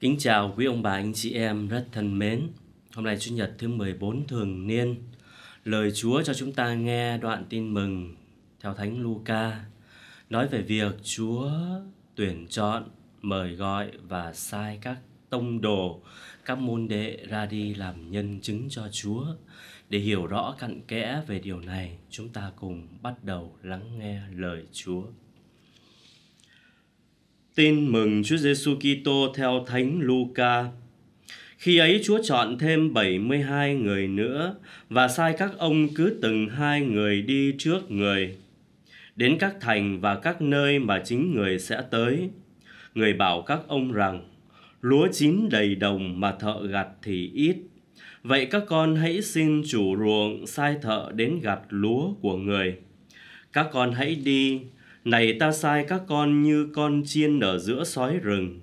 Kính chào quý ông bà anh chị em rất thân mến. Hôm nay Chủ nhật thứ 14 thường niên. Lời Chúa cho chúng ta nghe đoạn tin mừng theo Thánh Luca nói về việc Chúa tuyển chọn, mời gọi và sai các tông đồ, các môn đệ ra đi làm nhân chứng cho Chúa. Để hiểu rõ cặn kẽ về điều này, chúng ta cùng bắt đầu lắng nghe lời Chúa. Tin mừng Chúa Giêsu Kitô theo Thánh Luca. Khi ấy Chúa chọn thêm 72 người nữa và sai các ông cứ từng hai người đi trước người đến các thành và các nơi mà chính người sẽ tới. Người bảo các ông rằng: Lúa chín đầy đồng mà thợ gặt thì ít. Vậy các con hãy xin chủ ruộng sai thợ đến gặt lúa của người. Các con hãy đi này ta sai các con như con chiên ở giữa sói rừng.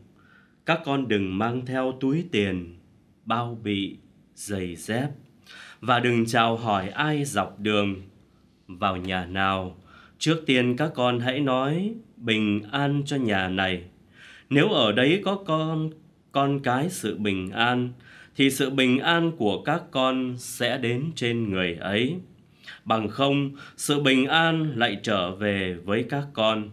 Các con đừng mang theo túi tiền, bao bị, giày dép. Và đừng chào hỏi ai dọc đường. Vào nhà nào, trước tiên các con hãy nói bình an cho nhà này. Nếu ở đấy có con con cái sự bình an, thì sự bình an của các con sẽ đến trên người ấy Bằng không, sự bình an lại trở về với các con.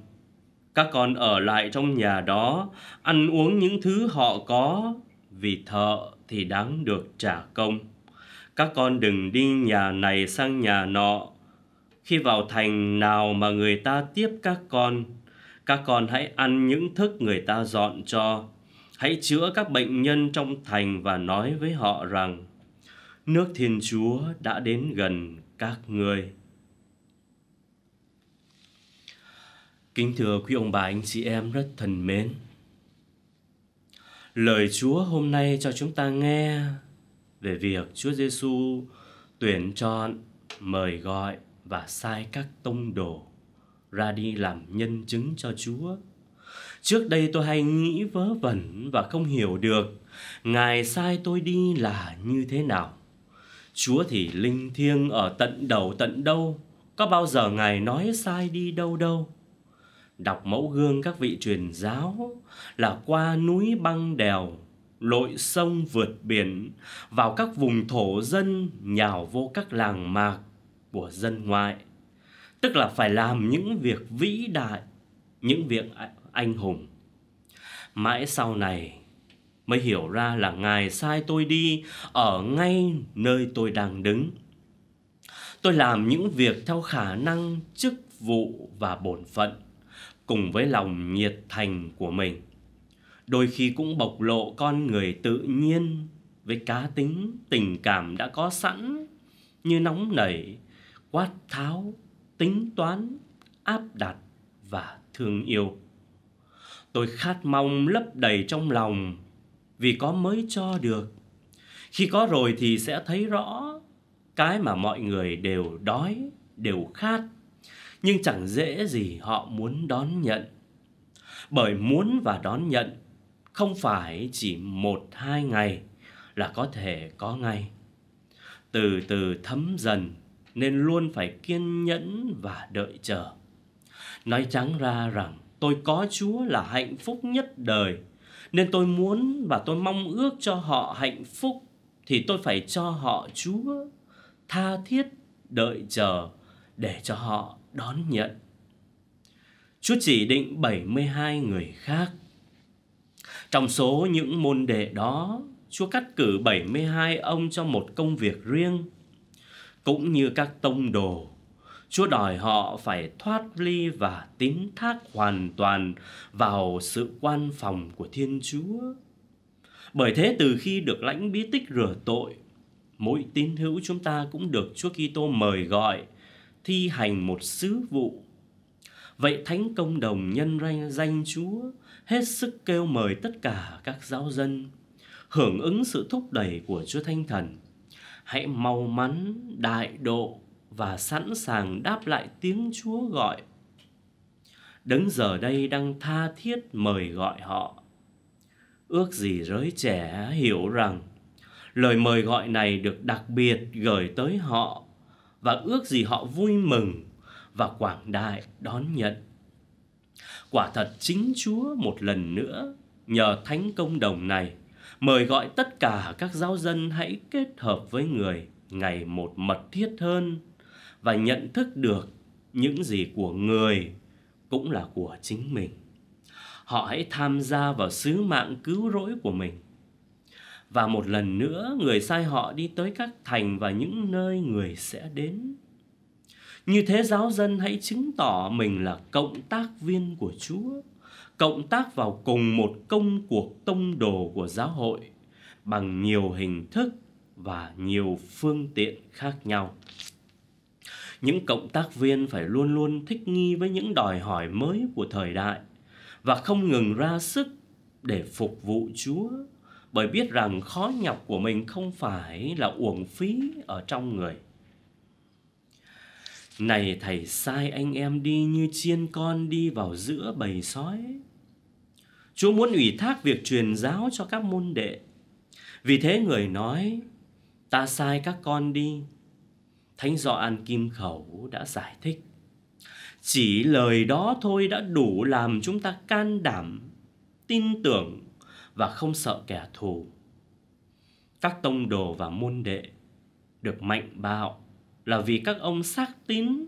Các con ở lại trong nhà đó, ăn uống những thứ họ có, vì thợ thì đáng được trả công. Các con đừng đi nhà này sang nhà nọ. Khi vào thành nào mà người ta tiếp các con, các con hãy ăn những thức người ta dọn cho. Hãy chữa các bệnh nhân trong thành và nói với họ rằng Nước Thiên Chúa đã đến gần các người. Kính thưa quý ông bà anh chị em rất thân mến. Lời Chúa hôm nay cho chúng ta nghe về việc Chúa Giêsu tuyển chọn, mời gọi và sai các tông đồ ra đi làm nhân chứng cho Chúa. Trước đây tôi hay nghĩ vớ vẩn và không hiểu được Ngài sai tôi đi là như thế nào Chúa thì linh thiêng ở tận đầu tận đâu, có bao giờ Ngài nói sai đi đâu đâu. Đọc mẫu gương các vị truyền giáo là qua núi băng đèo, lội sông vượt biển, vào các vùng thổ dân nhào vô các làng mạc của dân ngoại. Tức là phải làm những việc vĩ đại, những việc anh hùng. Mãi sau này mới hiểu ra là ngài sai tôi đi ở ngay nơi tôi đang đứng. Tôi làm những việc theo khả năng, chức vụ và bổn phận, cùng với lòng nhiệt thành của mình. Đôi khi cũng bộc lộ con người tự nhiên với cá tính, tình cảm đã có sẵn như nóng nảy, quát tháo, tính toán, áp đặt và thương yêu. Tôi khát mong lấp đầy trong lòng vì có mới cho được. Khi có rồi thì sẽ thấy rõ cái mà mọi người đều đói, đều khát, nhưng chẳng dễ gì họ muốn đón nhận. Bởi muốn và đón nhận không phải chỉ một hai ngày là có thể có ngay. Từ từ thấm dần nên luôn phải kiên nhẫn và đợi chờ. Nói trắng ra rằng tôi có Chúa là hạnh phúc nhất đời nên tôi muốn và tôi mong ước cho họ hạnh phúc thì tôi phải cho họ Chúa tha thiết đợi chờ để cho họ đón nhận. Chúa chỉ định 72 người khác. Trong số những môn đệ đó, Chúa cắt cử 72 ông cho một công việc riêng. Cũng như các tông đồ, Chúa đòi họ phải thoát ly và tín thác hoàn toàn vào sự quan phòng của Thiên Chúa. Bởi thế từ khi được lãnh bí tích rửa tội, mỗi tín hữu chúng ta cũng được Chúa Kitô mời gọi thi hành một sứ vụ. Vậy Thánh Công Đồng nhân danh, danh Chúa hết sức kêu mời tất cả các giáo dân hưởng ứng sự thúc đẩy của Chúa Thánh Thần. Hãy mau mắn, đại độ và sẵn sàng đáp lại tiếng Chúa gọi. Đấng giờ đây đang tha thiết mời gọi họ. Ước gì giới trẻ hiểu rằng lời mời gọi này được đặc biệt gửi tới họ và ước gì họ vui mừng và quảng đại đón nhận. Quả thật chính Chúa một lần nữa nhờ thánh công đồng này mời gọi tất cả các giáo dân hãy kết hợp với người ngày một mật thiết hơn và nhận thức được những gì của người cũng là của chính mình. Họ hãy tham gia vào sứ mạng cứu rỗi của mình. Và một lần nữa, người sai họ đi tới các thành và những nơi người sẽ đến. Như thế giáo dân hãy chứng tỏ mình là cộng tác viên của Chúa, cộng tác vào cùng một công cuộc tông đồ của giáo hội bằng nhiều hình thức và nhiều phương tiện khác nhau những cộng tác viên phải luôn luôn thích nghi với những đòi hỏi mới của thời đại và không ngừng ra sức để phục vụ Chúa bởi biết rằng khó nhọc của mình không phải là uổng phí ở trong người. Này thầy sai anh em đi như chiên con đi vào giữa bầy sói. Chúa muốn ủy thác việc truyền giáo cho các môn đệ. Vì thế người nói, ta sai các con đi Thánh Gioan Kim Khẩu đã giải thích. Chỉ lời đó thôi đã đủ làm chúng ta can đảm, tin tưởng và không sợ kẻ thù. Các tông đồ và môn đệ được mạnh bạo là vì các ông xác tín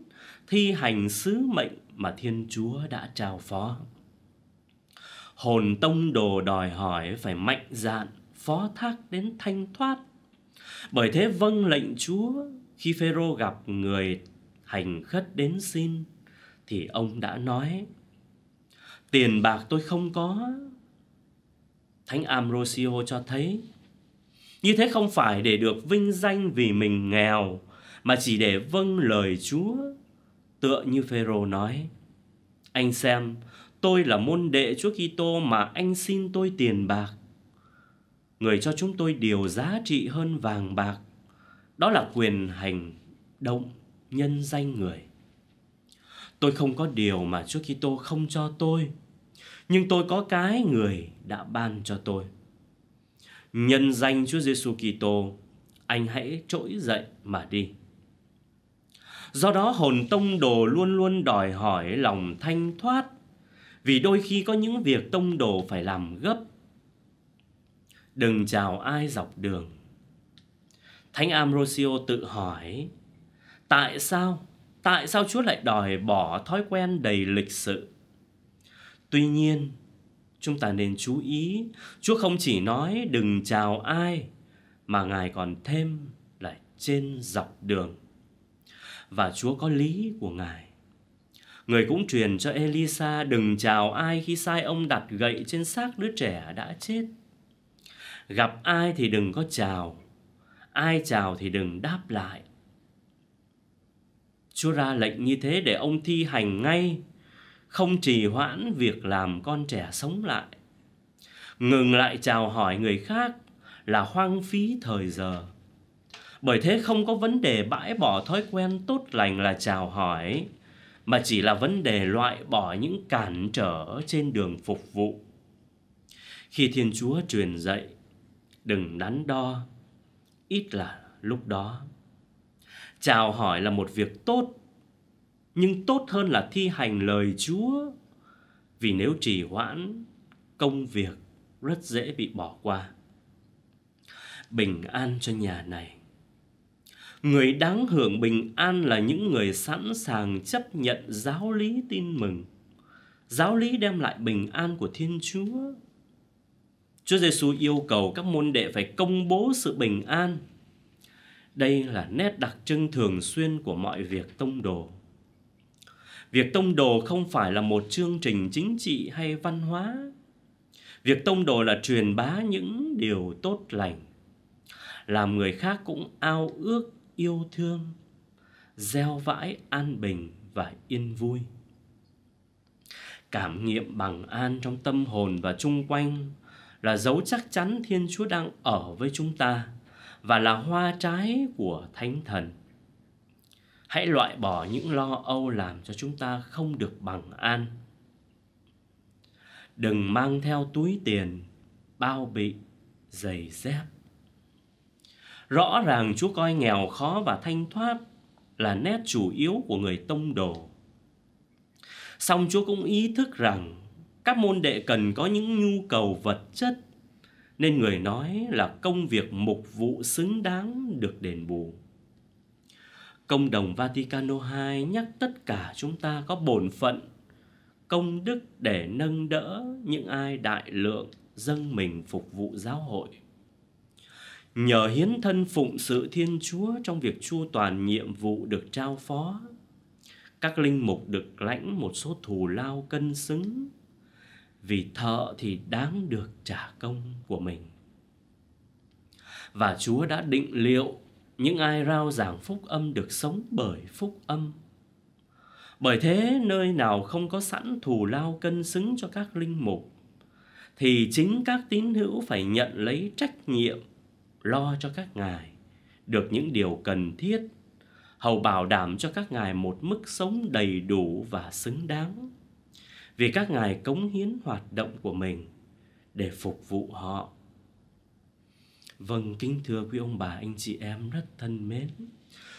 thi hành sứ mệnh mà Thiên Chúa đã trao phó. Hồn tông đồ đòi hỏi phải mạnh dạn phó thác đến thanh thoát. Bởi thế vâng lệnh Chúa khi Phêrô gặp người hành khất đến xin thì ông đã nói: Tiền bạc tôi không có. Thánh Ambrosio cho thấy như thế không phải để được vinh danh vì mình nghèo mà chỉ để vâng lời Chúa. Tựa như Phêrô nói: Anh xem, tôi là môn đệ Chúa Kitô mà anh xin tôi tiền bạc. Người cho chúng tôi điều giá trị hơn vàng bạc đó là quyền hành động nhân danh người. Tôi không có điều mà Chúa Kitô không cho tôi, nhưng tôi có cái người đã ban cho tôi. Nhân danh Chúa Giêsu Kitô, anh hãy trỗi dậy mà đi. Do đó hồn tông đồ luôn luôn đòi hỏi lòng thanh thoát vì đôi khi có những việc tông đồ phải làm gấp. Đừng chào ai dọc đường Thánh Ambrosio tự hỏi, tại sao, tại sao Chúa lại đòi bỏ thói quen đầy lịch sự? Tuy nhiên, chúng ta nên chú ý, Chúa không chỉ nói đừng chào ai, mà Ngài còn thêm là trên dọc đường. Và Chúa có lý của Ngài. Người cũng truyền cho Elisa đừng chào ai khi sai ông đặt gậy trên xác đứa trẻ đã chết. Gặp ai thì đừng có chào, ai chào thì đừng đáp lại. Chúa ra lệnh như thế để ông thi hành ngay, không trì hoãn việc làm con trẻ sống lại. Ngừng lại chào hỏi người khác là hoang phí thời giờ. Bởi thế không có vấn đề bãi bỏ thói quen tốt lành là chào hỏi, mà chỉ là vấn đề loại bỏ những cản trở trên đường phục vụ. Khi Thiên Chúa truyền dạy, đừng đắn đo, ít là lúc đó. Chào hỏi là một việc tốt, nhưng tốt hơn là thi hành lời Chúa. Vì nếu trì hoãn, công việc rất dễ bị bỏ qua. Bình an cho nhà này. Người đáng hưởng bình an là những người sẵn sàng chấp nhận giáo lý tin mừng. Giáo lý đem lại bình an của Thiên Chúa Chúa Giêsu yêu cầu các môn đệ phải công bố sự bình an. Đây là nét đặc trưng thường xuyên của mọi việc tông đồ. Việc tông đồ không phải là một chương trình chính trị hay văn hóa. Việc tông đồ là truyền bá những điều tốt lành, làm người khác cũng ao ước yêu thương, gieo vãi an bình và yên vui. Cảm nghiệm bằng an trong tâm hồn và chung quanh là dấu chắc chắn Thiên Chúa đang ở với chúng ta và là hoa trái của Thánh Thần. Hãy loại bỏ những lo âu làm cho chúng ta không được bằng an. Đừng mang theo túi tiền, bao bị, giày dép. Rõ ràng Chúa coi nghèo khó và thanh thoát là nét chủ yếu của người tông đồ. Song Chúa cũng ý thức rằng các môn đệ cần có những nhu cầu vật chất nên người nói là công việc mục vụ xứng đáng được đền bù. Công đồng Vaticano II nhắc tất cả chúng ta có bổn phận, công đức để nâng đỡ những ai đại lượng dâng mình phục vụ giáo hội. Nhờ hiến thân phụng sự Thiên Chúa trong việc chu toàn nhiệm vụ được trao phó, các linh mục được lãnh một số thù lao cân xứng vì thợ thì đáng được trả công của mình. Và Chúa đã định liệu những ai rao giảng phúc âm được sống bởi phúc âm. Bởi thế nơi nào không có sẵn thù lao cân xứng cho các linh mục thì chính các tín hữu phải nhận lấy trách nhiệm lo cho các ngài được những điều cần thiết hầu bảo đảm cho các ngài một mức sống đầy đủ và xứng đáng vì các ngài cống hiến hoạt động của mình để phục vụ họ. Vâng, kính thưa quý ông bà, anh chị em rất thân mến.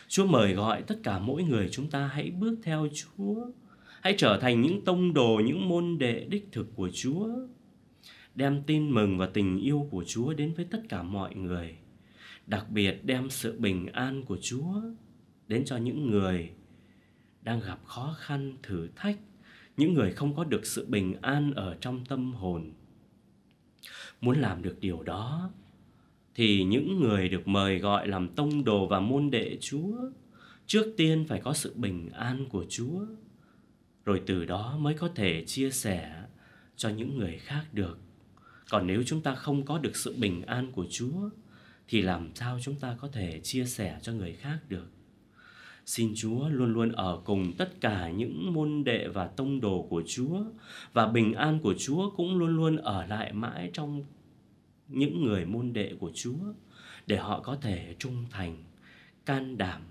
Chúa mời gọi tất cả mỗi người chúng ta hãy bước theo Chúa. Hãy trở thành những tông đồ, những môn đệ đích thực của Chúa. Đem tin mừng và tình yêu của Chúa đến với tất cả mọi người. Đặc biệt đem sự bình an của Chúa đến cho những người đang gặp khó khăn, thử thách những người không có được sự bình an ở trong tâm hồn muốn làm được điều đó thì những người được mời gọi làm tông đồ và môn đệ chúa trước tiên phải có sự bình an của chúa rồi từ đó mới có thể chia sẻ cho những người khác được còn nếu chúng ta không có được sự bình an của chúa thì làm sao chúng ta có thể chia sẻ cho người khác được Xin Chúa luôn luôn ở cùng tất cả những môn đệ và tông đồ của Chúa và bình an của Chúa cũng luôn luôn ở lại mãi trong những người môn đệ của Chúa để họ có thể trung thành, can đảm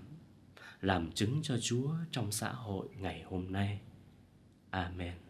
làm chứng cho Chúa trong xã hội ngày hôm nay. Amen.